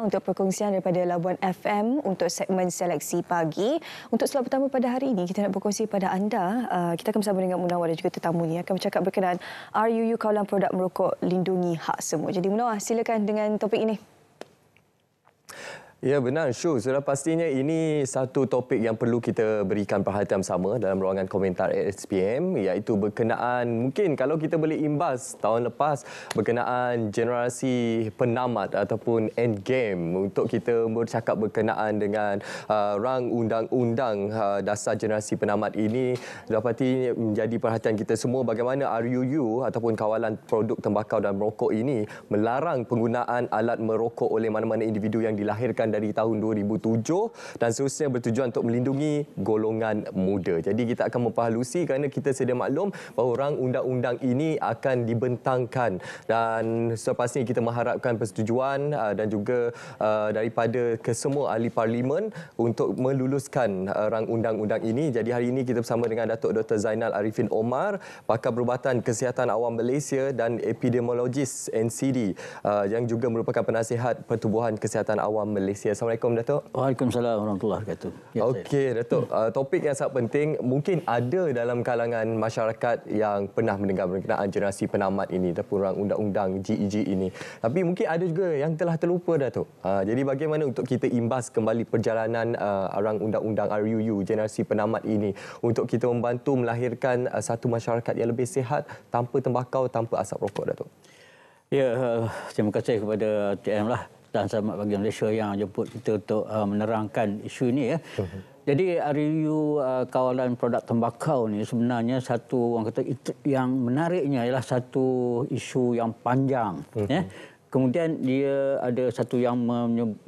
untuk perkongsian daripada Labuan FM untuk segmen seleksi pagi. Untuk slot pertama pada hari ini, kita nak berkongsi pada anda. Uh, kita akan bersama dengan Munawar dan juga tetamu ini akan bercakap berkenaan RUU Kawalan Produk Merokok Lindungi Hak Semua. Jadi Munawar, silakan dengan topik ini. Ya benar Syu, sudah pastinya ini satu topik yang perlu kita berikan perhatian sama dalam ruangan komentar SPM iaitu berkenaan mungkin kalau kita boleh imbas tahun lepas berkenaan generasi penamat ataupun end game untuk kita bercakap berkenaan dengan uh, rang undang-undang uh, dasar generasi penamat ini dapat pastinya menjadi perhatian kita semua bagaimana RUU ataupun kawalan produk tembakau dan merokok ini melarang penggunaan alat merokok oleh mana-mana individu yang dilahirkan dari tahun 2007 dan seterusnya bertujuan untuk melindungi golongan muda. Jadi kita akan memperhalusi kerana kita sedia maklum bahawa rang undang-undang ini akan dibentangkan dan selepas ini kita mengharapkan persetujuan uh, dan juga uh, daripada kesemua ahli parlimen untuk meluluskan rang undang-undang ini. Jadi hari ini kita bersama dengan Datuk Dr. Zainal Arifin Omar, pakar perubatan kesihatan awam Malaysia dan epidemiologis NCD uh, yang juga merupakan penasihat pertubuhan kesihatan awam Malaysia. Malaysia. Assalamualaikum Datuk. Waalaikumsalam orang wabarakatuh. Ya, Okey Datuk, hmm. uh, topik yang sangat penting mungkin ada dalam kalangan masyarakat yang pernah mendengar berkenaan generasi penamat ini ataupun orang undang-undang GEG e ini. Tapi mungkin ada juga yang telah terlupa Datuk. Uh, jadi bagaimana untuk kita imbas kembali perjalanan uh, orang undang-undang RUU generasi penamat ini untuk kita membantu melahirkan uh, satu masyarakat yang lebih sihat tanpa tembakau, tanpa asap rokok Datuk. Ya, uh, terima kasih kepada TM lah. Pakatan Selamat Pagi Malaysia yang jemput kita untuk uh, menerangkan isu ini. Ya. Mhm. Jadi review uh, kawalan produk tembakau ni sebenarnya satu orang kata yang menariknya ialah satu isu yang panjang uh-huh. ya. Kemudian dia ada satu yang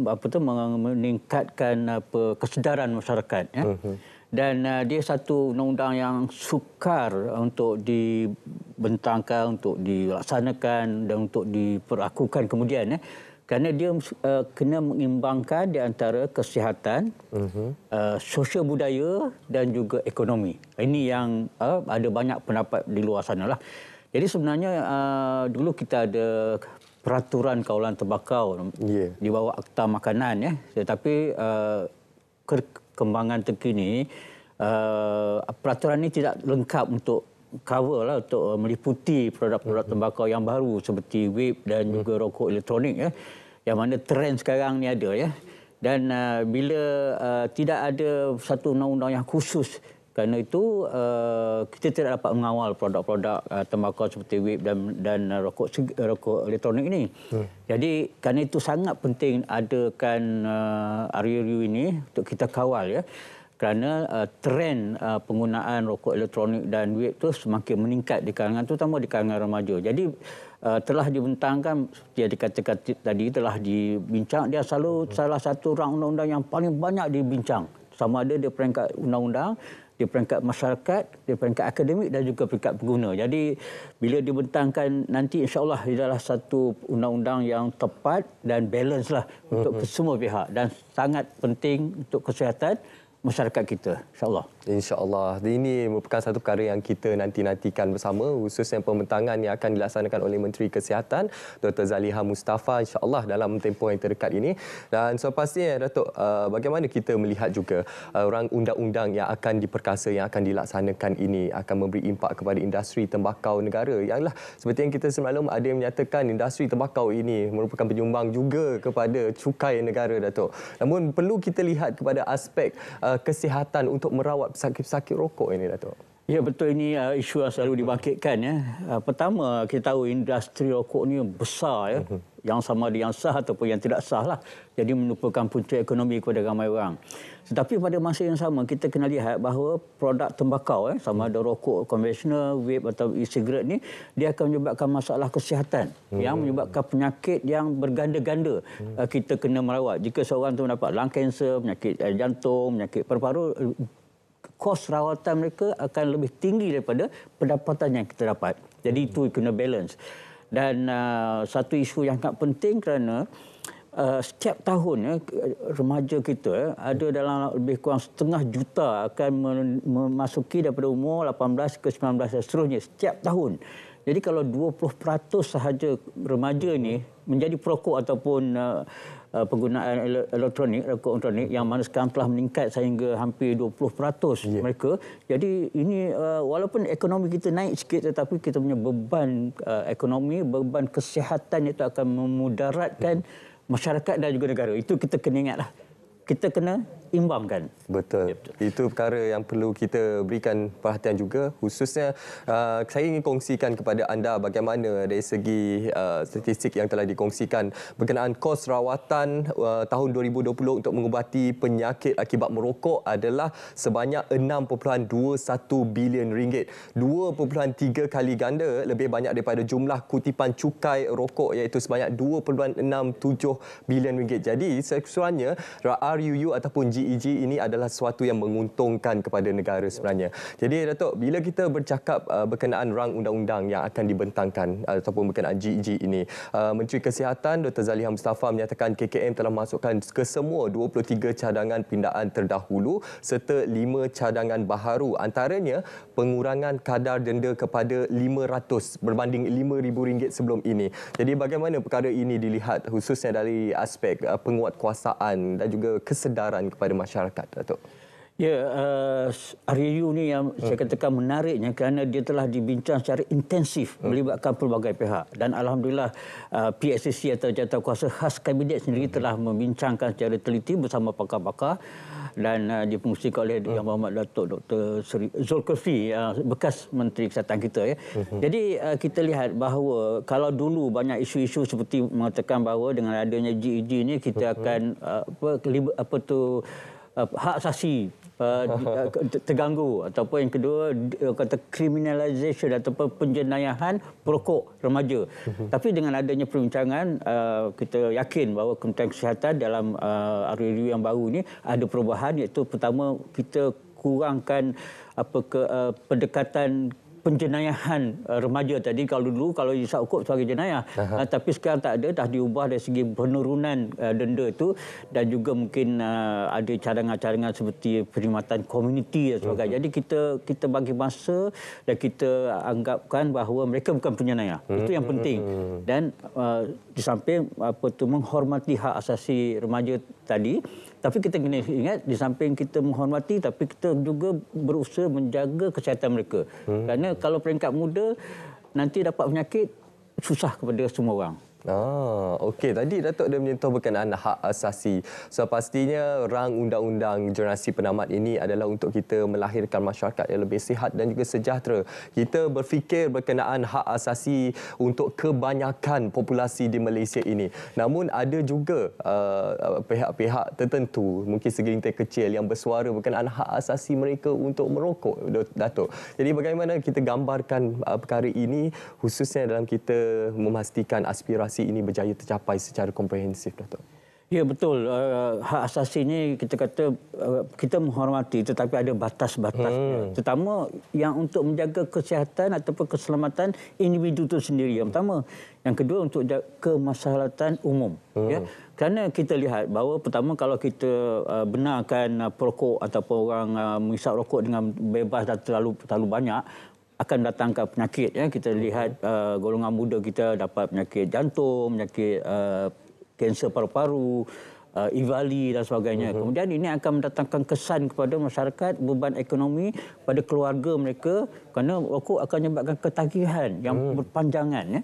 apa tu meningkatkan apa kesedaran masyarakat ya. Uh-huh. Dan uh, dia satu undang-undang yang sukar untuk dibentangkan untuk dilaksanakan dan untuk diperakukan kemudian ya kerana dia uh, kena mengimbangkan di antara kesihatan, uh -huh. uh, sosial budaya dan juga ekonomi. Ini yang uh, ada banyak pendapat di luar sana lah. Jadi sebenarnya uh, dulu kita ada peraturan kawalan tembakau yeah. di bawah akta makanan ya. Tetapi uh, perkembangan terkini uh, peraturan ini tidak lengkap untuk cover lah untuk uh, meliputi produk-produk tembakau yang baru seperti vape dan juga rokok elektronik ya yang mana tren sekarang ni ada ya dan uh, bila uh, tidak ada satu undang-undang yang khusus kerana itu uh, kita tidak dapat mengawal produk-produk uh, tembakau seperti vape dan dan uh, rokok uh, rokok elektronik ini. Hmm. Jadi kerana itu sangat penting adakan uh, RUU ini untuk kita kawal ya kerana uh, trend uh, penggunaan rokok elektronik dan vape itu semakin meningkat di kalangan itu terutama di kalangan remaja. Jadi uh, telah dibentangkan seperti yang dikatakan tadi telah dibincang dia selalu hmm. salah satu rang undang-undang yang paling banyak dibincang sama ada di peringkat undang-undang di peringkat masyarakat, di peringkat akademik dan juga peringkat pengguna. Jadi bila dibentangkan nanti insyaAllah ia adalah satu undang-undang yang tepat dan balance lah untuk hmm. semua pihak dan sangat penting untuk kesihatan masyarakat kita insyaallah insyaallah ini merupakan satu perkara yang kita nanti-nantikan bersama khusus yang pembentangan yang akan dilaksanakan oleh Menteri Kesihatan Dr Zaliha Mustafa insyaallah dalam tempoh yang terdekat ini dan pasti selepasnya eh, Datuk eh, bagaimana kita melihat juga eh, orang undang-undang yang akan diperkasa yang akan dilaksanakan ini akan memberi impak kepada industri tembakau negara ialah seperti yang kita semalam ada yang menyatakan industri tembakau ini merupakan penyumbang juga kepada cukai negara Datuk namun perlu kita lihat kepada aspek Uh, kesihatan untuk merawat pesakit-pesakit rokok ini Datuk? Ya betul ini uh, isu yang selalu dibangkitkan ya. Uh, pertama kita tahu industri rokok ini besar ya. Uh-huh yang sama ada yang sah ataupun yang tidak sah lah. Jadi menumpukan punca ekonomi kepada ramai orang. Tetapi pada masa yang sama kita kena lihat bahawa produk tembakau eh, sama ada rokok konvensional, vape atau e-cigarette ni dia akan menyebabkan masalah kesihatan hmm. yang menyebabkan penyakit yang berganda-ganda hmm. Eh, kita kena merawat. Jika seorang tu mendapat lung cancer, penyakit eh, jantung, penyakit paru-paru eh, kos rawatan mereka akan lebih tinggi daripada pendapatan yang kita dapat. Jadi hmm. itu kena balance dan uh, satu isu yang sangat penting kerana Uh, setiap tahun ya, remaja kita ya, ada dalam lebih kurang setengah juta akan memasuki daripada umur 18 ke 19 dan seterusnya setiap tahun. Jadi kalau 20% sahaja remaja ini menjadi perokok ataupun uh, Uh, penggunaan elektronik, rokok elektronik yang mana sekarang telah meningkat sehingga hampir 20% yeah. mereka. Jadi ini uh, walaupun ekonomi kita naik sikit tetapi kita punya beban uh, ekonomi, beban kesihatan itu akan memudaratkan yeah. masyarakat dan juga negara. Itu kita kena ingatlah. Kita kena imbangkan. Betul. Ya, betul. Itu perkara yang perlu kita berikan perhatian juga. Khususnya, uh, saya ingin kongsikan kepada anda bagaimana dari segi uh, statistik yang telah dikongsikan berkenaan kos rawatan uh, tahun 2020 untuk mengubati penyakit akibat merokok adalah sebanyak 6.21 bilion ringgit. 2.3 kali ganda lebih banyak daripada jumlah kutipan cukai rokok iaitu sebanyak 2.67 bilion ringgit. Jadi, sekurang-kurangnya RUU ataupun EG ini adalah suatu yang menguntungkan kepada negara sebenarnya. Jadi Datuk, bila kita bercakap uh, berkenaan rang undang-undang yang akan dibentangkan uh, ataupun berkenaan EG ini, uh, Menteri Kesihatan Dr. Zaliha Mustafa menyatakan KKM telah masukkan ke semua 23 cadangan pindaan terdahulu serta 5 cadangan baharu antaranya pengurangan kadar denda kepada 500 berbanding RM5,000 sebelum ini. Jadi bagaimana perkara ini dilihat khususnya dari aspek uh, penguatkuasaan dan juga kesedaran kepada kepada masyarakat Datuk. Ya, uh, eh, RU ini yang uh. saya katakan menariknya kerana dia telah dibincang secara intensif uh. melibatkan pelbagai pihak. Dan Alhamdulillah uh, eh, PSCC atau jawatankuasa khas Kabinet sendiri uh. telah membincangkan secara teliti bersama pakar-pakar dan uh, eh, dipengusikan oleh uh. Yang Berhormat Datuk Dr. Sri Zulkifli, uh, bekas Menteri Kesihatan kita. Ya. Uh. Jadi uh, kita lihat bahawa kalau dulu banyak isu-isu seperti mengatakan bahawa dengan adanya GEG ini e kita akan Uh, apa, apa tu uh, hak asasi uh, uh terganggu ataupun yang kedua uh, kata criminalization ataupun penjenayahan perokok remaja. Tapi dengan adanya perbincangan uh, kita yakin bahawa Kementerian Kesihatan dalam uh, RUU yang baru ini ada perubahan iaitu pertama kita kurangkan apa ke uh, pendekatan penjenayahan uh, eh, remaja tadi kalau dulu kalau isap rokok suara jenayah uh, tapi sekarang tak ada dah diubah dari segi penurunan uh, denda itu dan juga mungkin uh, ada cadangan-cadangan seperti perkhidmatan komuniti dan sebagainya hmm. jadi kita kita bagi masa dan kita anggapkan bahawa mereka bukan penjenayah hmm. itu yang mhm. penting dan uh, di samping apa tu menghormati hak asasi remaja tadi uh, tapi kita kena ingat di samping kita menghormati tapi kita juga berusaha menjaga kesihatan mereka. Hmm. Kerana kalau peringkat muda nanti dapat penyakit susah kepada semua orang. Ah, okey. Tadi Datuk dah menyentuh berkenaan hak asasi. So pastinya rang undang-undang generasi penamat ini adalah untuk kita melahirkan masyarakat yang lebih sihat dan juga sejahtera. Kita berfikir berkenaan hak asasi untuk kebanyakan populasi di Malaysia ini. Namun ada juga ah, ah, pihak-pihak uh, tertentu, mungkin segelintir kecil yang bersuara berkenaan hak asasi mereka untuk merokok, Datuk. Jadi bagaimana kita gambarkan uh, perkara ini khususnya dalam kita memastikan aspirasi demokrasi ini berjaya tercapai secara komprehensif Datuk. Ya betul uh, hak asasi ini kita kata uh, kita menghormati tetapi ada batas-batasnya hmm. terutama yang untuk menjaga kesihatan ataupun keselamatan individu itu sendiri yang pertama yang kedua untuk kemaslahatan umum ya. hmm. ya kerana kita lihat bahawa pertama kalau kita uh, benarkan uh, perokok ataupun orang uh, menghisap rokok dengan bebas dan terlalu terlalu banyak akan datangkan penyakit ya kita lihat uh, golongan muda kita dapat penyakit jantung penyakit uh, kanser paru-paru uh, Ivali dan sebagainya. Uh Kemudian ini akan mendatangkan kesan kepada masyarakat beban ekonomi pada keluarga mereka kerana rokok akan menyebabkan ketagihan yang uh berpanjangan. Ya.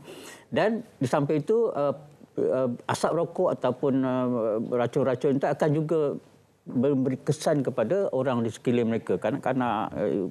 Dan di samping itu uh, uh asap rokok ataupun uh, racun-racun itu akan juga memberi kesan kepada orang di sekeliling mereka kanak-kanak eh,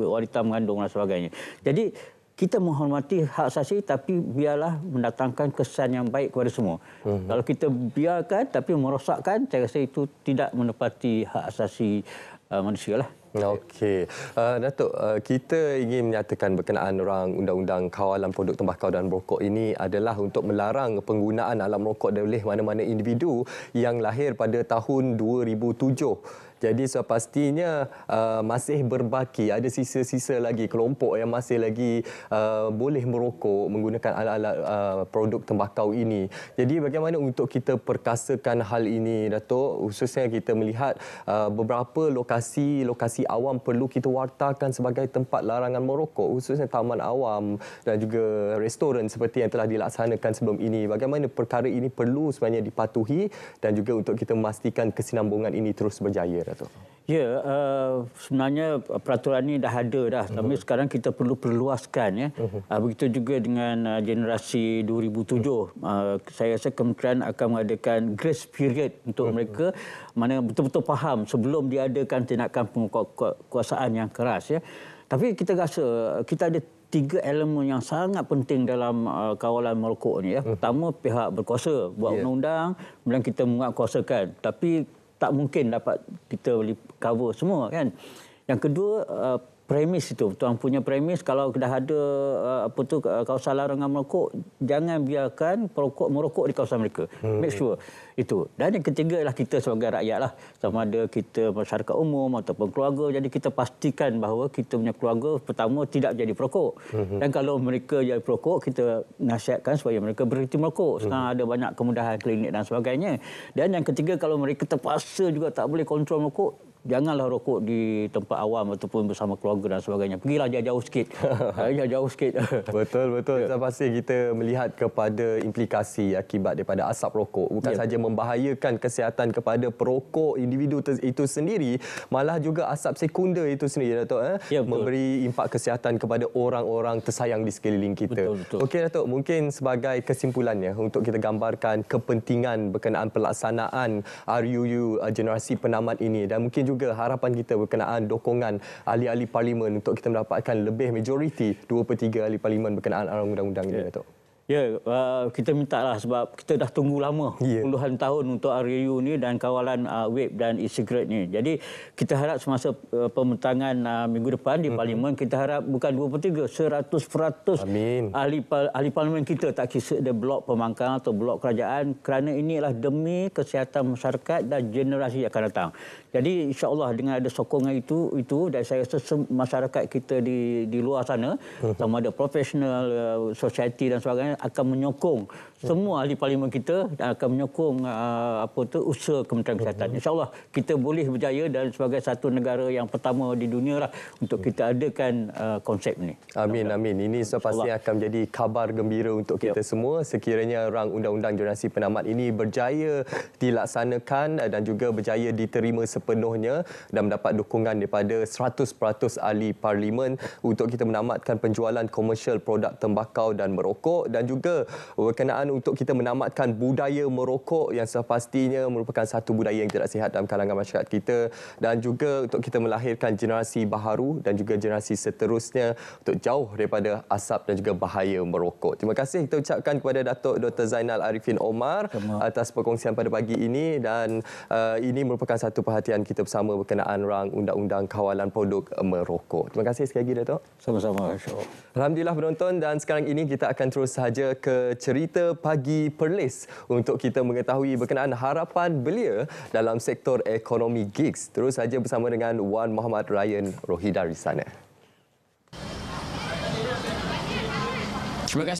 wanita mengandung dan sebagainya. Jadi kita menghormati hak asasi tapi biarlah mendatangkan kesan yang baik kepada semua. Hmm. Kalau kita biarkan tapi merosakkan saya rasa itu tidak menepati hak asasi uh, manusia lah. Okay, Uh, eh, Datuk, uh, kita ingin menyatakan berkenaan orang undang-undang kawalan produk tembakau dan rokok ini adalah untuk melarang penggunaan alam rokok oleh mana-mana individu yang lahir pada tahun 2007 jadi so pastinya uh, masih berbaki ada sisa-sisa lagi kelompok yang masih lagi uh, boleh merokok menggunakan alat-alat uh, produk tembakau ini. Jadi bagaimana untuk kita perkasakan hal ini Datuk khususnya kita melihat uh, beberapa lokasi-lokasi awam perlu kita wartakan sebagai tempat larangan merokok khususnya taman awam dan juga restoran seperti yang telah dilaksanakan sebelum ini. Bagaimana perkara ini perlu sebenarnya dipatuhi dan juga untuk kita memastikan kesinambungan ini terus berjaya. Datuk. Datuk? Ya, uh, sebenarnya peraturan ini dah ada dah. Tapi uh-huh. sekarang kita perlu perluaskan. Ya. Uh-huh. Uh, begitu juga dengan uh, generasi 2007. Uh-huh. Uh, saya rasa kementerian akan mengadakan grace period untuk uh-huh. mereka. Mana betul-betul faham sebelum diadakan tindakan penguasaan yang keras. Ya. Tapi kita rasa eh, kita ada tiga elemen yang sangat penting dalam uh, kawalan merokok ini. Ya. Uh-huh. Pertama, pihak berkuasa buat yeah. undang-undang. Kemudian kita menguatkuasakan. Tapi tak mungkin dapat kita boleh cover semua kan. Yang kedua uh, premis itu tuan punya premis kalau dah ada eh, apa tu eh, kawasan larangan merokok jangan biarkan perokok merokok di kawasan mereka hmm. make sure itu dan yang ketiga ialah kita sebagai rakyat lah sama ada kita masyarakat umum ataupun keluarga jadi kita pastikan bahawa kita punya keluarga pertama tidak jadi perokok hmm. dan kalau mereka jadi perokok kita nasihatkan supaya mereka berhenti merokok hmm. sekarang hmm. ada banyak kemudahan klinik dan sebagainya dan yang ketiga kalau mereka terpaksa juga tak boleh kontrol merokok janganlah rokok di tempat awam ataupun bersama keluarga dan sebagainya. Pergilah jauh-jauh sikit. jauh-jauh sikit. betul, betul. Kita ya. pasti kita melihat kepada implikasi akibat daripada asap rokok. Bukan yeah. saja membahayakan kesihatan kepada perokok individu itu sendiri, malah juga asap sekunder itu sendiri, Datuk. Eh? Yeah, ya, Memberi impak kesihatan kepada orang-orang tersayang di sekeliling kita. Betul, betul. Okey, Datuk. Mungkin sebagai kesimpulannya untuk kita gambarkan kepentingan berkenaan pelaksanaan RUU eh, generasi penamat ini dan mungkin juga juga harapan kita berkenaan dokongan ahli-ahli parlimen untuk kita mendapatkan lebih majoriti 2 per 3 ahli parlimen berkenaan arah undang-undang ini, yeah. Ya, yeah, uh, kita minta lah sebab kita dah tunggu lama, yeah. puluhan tahun untuk RU ni dan kawalan uh, vape dan e-cigarette ni. Jadi, kita harap semasa uh, pembentangan uh, minggu depan di Parlimen, mm-hmm. kita harap bukan 2 per 3, 100 peratus ahli, ahli Parlimen kita tak kisah dia blok pemangkang atau blok kerajaan kerana inilah demi kesihatan masyarakat dan generasi yang akan datang. Jadi, insyaAllah dengan ada sokongan itu, itu dan saya rasa masyarakat kita di, di luar sana, mm sama ada profesional, uh, society dan sebagainya, akan menyokong semua ahli parlimen kita akan menyokong uh, apa tu usaha Kementerian Kesihatan. Insya-Allah kita boleh berjaya dan sebagai satu negara yang pertama di dunia lah untuk hmm. kita adakan uh, konsep ni. Amin amin. Ini pasti akan menjadi kabar gembira untuk kita yep. semua sekiranya rang undang-undang donasi penamat ini berjaya dilaksanakan eh, dan juga berjaya diterima sepenuhnya dan mendapat dukungan daripada 100% ahli parlimen untuk kita menamatkan penjualan komersial produk tembakau dan merokok dan dan juga berkenaan untuk kita menamatkan budaya merokok yang sepastinya merupakan satu budaya yang tidak sihat dalam kalangan masyarakat kita dan juga untuk kita melahirkan generasi baharu dan juga generasi seterusnya untuk jauh daripada asap dan juga bahaya merokok. Terima kasih kita ucapkan kepada Datuk Dr. Zainal Arifin Omar atas perkongsian pada pagi ini dan uh, ini merupakan satu perhatian kita bersama berkenaan rang undang-undang kawalan produk merokok. Terima kasih sekali lagi Datuk. Sama-sama. Alhamdulillah penonton dan sekarang ini kita akan terus sahaja saja ke cerita pagi Perlis untuk kita mengetahui berkenaan harapan belia dalam sektor ekonomi gigs. Terus saja bersama dengan Wan Muhammad Ryan Rohidari sana. Terima kasih.